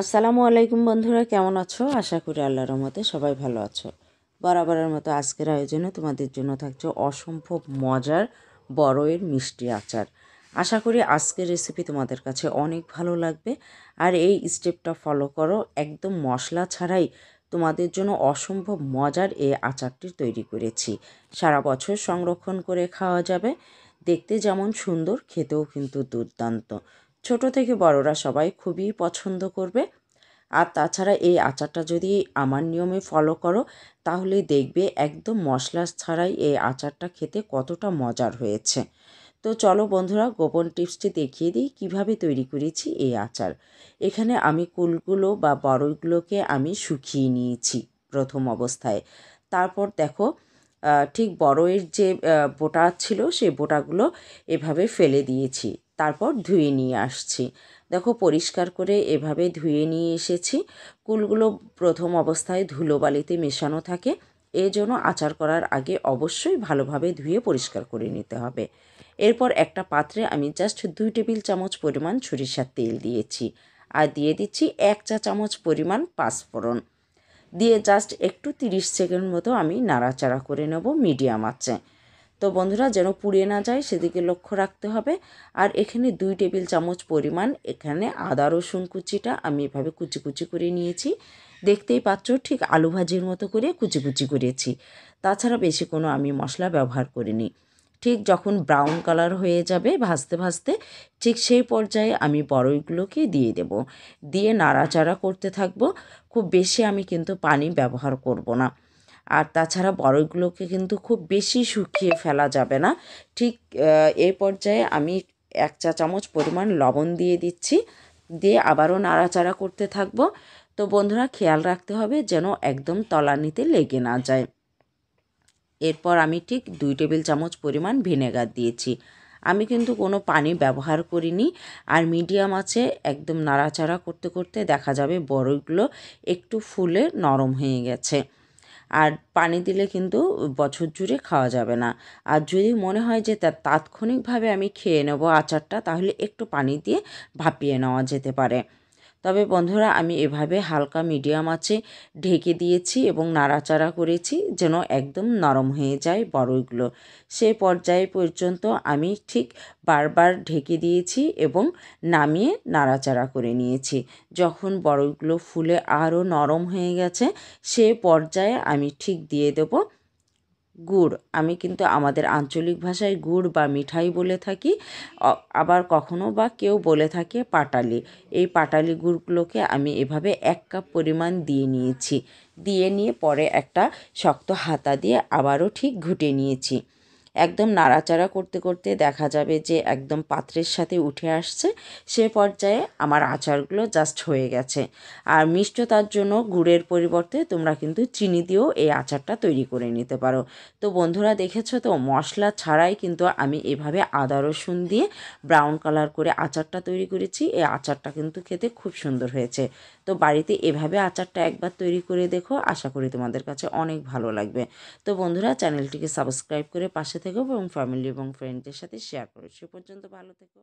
আসসালামু আলাইকুম বন্ধুরা কেমন আছো আশা করি আল্লাহর রহমতে সবাই ভালো আছো বরাবরের মতো আজকের আয়োজনে তোমাদের জন্য থাকছে অসম্ভব মজার বড়ের মিষ্টি আচার আশা করি আজকের রেসিপি তোমাদের কাছে অনেক ভালো লাগবে আর এই স্টেপটা ফলো করো একদম মশলা ছাড়াই তোমাদের জন্য অসম্ভব মজার এই আচারটি তৈরি করেছি সারা বছর সংরক্ষণ করে খাওয়া যাবে দেখতে যেমন সুন্দর খেতেও কিন্তু দুর্দান্ত ছোট থেকে বড়রা সবাই খুবই পছন্দ করবে আর তাছাড়া এই আচারটা যদি আমার নিয়মে ফলো করো তাহলে দেখবে একদম মশলা ছাড়াই এই আচারটা খেতে কতটা মজার হয়েছে তো চলো বন্ধুরা গোপন টিপসটি দেখিয়ে দিই কিভাবে তৈরি করেছি এই আচার এখানে আমি কুলগুলো বা বড়ইগুলোকে আমি শুকিয়ে নিয়েছি প্রথম অবস্থায় তারপর দেখো ঠিক বড়য়ের যে বোটা ছিল সেই বোটাগুলো এভাবে ফেলে দিয়েছি তারপর ধুয়ে নিয়ে আসছি দেখো পরিষ্কার করে এভাবে ধুয়ে নিয়ে এসেছি কুলগুলো প্রথম অবস্থায় ধুলোবালিতে মেশানো থাকে জন্য আচার করার আগে অবশ্যই ভালোভাবে ধুয়ে পরিষ্কার করে নিতে হবে এরপর একটা পাত্রে আমি জাস্ট দুই টেবিল চামচ পরিমাণ সরিষার তেল দিয়েছি আর দিয়ে দিচ্ছি এক চা চামচ পরিমাণ পাঁচফোড়ন দিয়ে জাস্ট একটু তিরিশ সেকেন্ড মতো আমি নাড়াচাড়া করে নেব মিডিয়াম আছে তো বন্ধুরা যেন পুড়িয়ে না যায় সেদিকে লক্ষ্য রাখতে হবে আর এখানে দুই টেবিল চামচ পরিমাণ এখানে আদা রসুন কুচিটা আমি এভাবে কুচি কুচি করে নিয়েছি দেখতেই পাচ্ছ ঠিক আলু ভাজির মতো করে কুচি কুচি করেছি তাছাড়া বেশি কোনো আমি মশলা ব্যবহার করিনি ঠিক যখন ব্রাউন কালার হয়ে যাবে ভাজতে ভাজতে ঠিক সেই পর্যায়ে আমি বড়ইগুলোকে দিয়ে দেব দিয়ে নাড়াচাড়া করতে থাকবো খুব বেশি আমি কিন্তু পানি ব্যবহার করব না আর তাছাড়া বড়গুলোকে কিন্তু খুব বেশি শুকিয়ে ফেলা যাবে না ঠিক এই পর্যায়ে আমি এক চা চামচ পরিমাণ লবণ দিয়ে দিচ্ছি দিয়ে আবারও নাড়াচাড়া করতে থাকব তো বন্ধুরা খেয়াল রাখতে হবে যেন একদম তলানিতে লেগে না যায় এরপর আমি ঠিক দুই টেবিল চামচ পরিমাণ ভিনেগার দিয়েছি আমি কিন্তু কোনো পানি ব্যবহার করিনি আর মিডিয়াম আছে একদম নাড়াচাড়া করতে করতে দেখা যাবে বড়ইগুলো একটু ফুলে নরম হয়ে গেছে আর পানি দিলে কিন্তু বছর জুড়ে খাওয়া যাবে না আর যদি মনে হয় যে তার তাৎক্ষণিকভাবে আমি খেয়ে নেব আচারটা তাহলে একটু পানি দিয়ে ভাপিয়ে নেওয়া যেতে পারে তবে বন্ধুরা আমি এভাবে হালকা মিডিয়াম আছে ঢেকে দিয়েছি এবং নাড়াচাড়া করেছি যেন একদম নরম হয়ে যায় বড়ইগুলো সে পর্যায়ে পর্যন্ত আমি ঠিক বারবার ঢেকে দিয়েছি এবং নামিয়ে নাড়াচাড়া করে নিয়েছি যখন বড়ইগুলো ফুলে আরও নরম হয়ে গেছে সে পর্যায়ে আমি ঠিক দিয়ে দেবো গুড় আমি কিন্তু আমাদের আঞ্চলিক ভাষায় গুড় বা মিঠাই বলে থাকি আবার কখনো বা কেউ বলে থাকে পাটালি এই পাটালি গুড়গুলোকে আমি এভাবে এক কাপ পরিমাণ দিয়ে নিয়েছি দিয়ে নিয়ে পরে একটা শক্ত হাতা দিয়ে আবারও ঠিক ঘুটে নিয়েছি একদম নাড়াচাড়া করতে করতে দেখা যাবে যে একদম পাত্রের সাথে উঠে আসছে সে পর্যায়ে আমার আচারগুলো জাস্ট হয়ে গেছে আর মিষ্টতার জন্য গুড়ের পরিবর্তে তোমরা কিন্তু চিনি দিয়েও এই আচারটা তৈরি করে নিতে পারো তো বন্ধুরা দেখেছো তো মশলা ছাড়াই কিন্তু আমি এভাবে আদা রসুন দিয়ে ব্রাউন কালার করে আচারটা তৈরি করেছি এই আচারটা কিন্তু খেতে খুব সুন্দর হয়েছে তো বাড়িতে এভাবে আচারটা একবার তৈরি করে দেখো আশা করি তোমাদের কাছে অনেক ভালো লাগবে তো বন্ধুরা চ্যানেলটিকে সাবস্ক্রাইব করে পাশে থেকো এবং ফ্যামিলি এবং ফ্রেন্ডদের সাথে শেয়ার করো সে পর্যন্ত ভালো থেকো